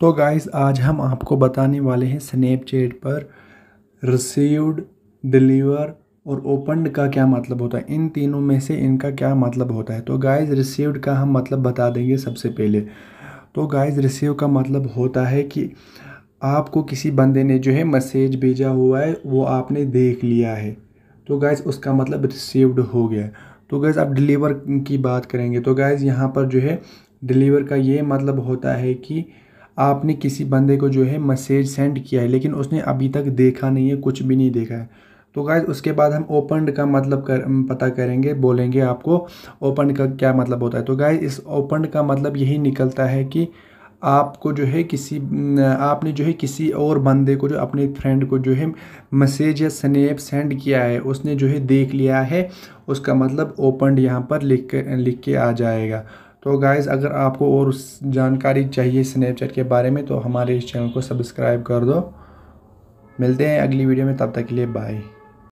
तो गाइस आज हम आपको बताने वाले हैं स्नैपचैट पर रिसीव्ड डिलीवर और ओपनड का क्या मतलब होता है इन तीनों में से इनका क्या मतलब होता है तो गाइस रिसीव्ड का हम मतलब बता देंगे सबसे पहले तो गाइस रिसीव का मतलब होता है कि आपको किसी बंदे ने जो है मैसेज भेजा हुआ है वो आपने देख लिया है तो गाइस उसका मतलब रिसीव्ड हो गया तो गैज़ आप डिलीवर की बात करेंगे तो गैज़ यहाँ पर जो है डिलीवर का ये मतलब होता है कि आपने किसी बंदे को जो है मैसेज सेंड किया है लेकिन उसने अभी तक देखा नहीं है कुछ भी नहीं देखा है तो गाइज उसके बाद हम ओपन का मतलब कर पता करेंगे बोलेंगे आपको ओपन का क्या मतलब होता है तो गाइज इस ओपन का मतलब यही निकलता है कि आपको जो है किसी आपने जो है किसी और बंदे को जो अपने फ्रेंड को जो है मैसेज या स्नेप सेंड किया है उसने जो है देख लिया है उसका मतलब ओपन यहाँ पर लिख लिख के आ जाएगा तो गाइज़ अगर आपको और जानकारी चाहिए स्नैपचैट के बारे में तो हमारे इस चैनल को सब्सक्राइब कर दो मिलते हैं अगली वीडियो में तब तक के लिए बाय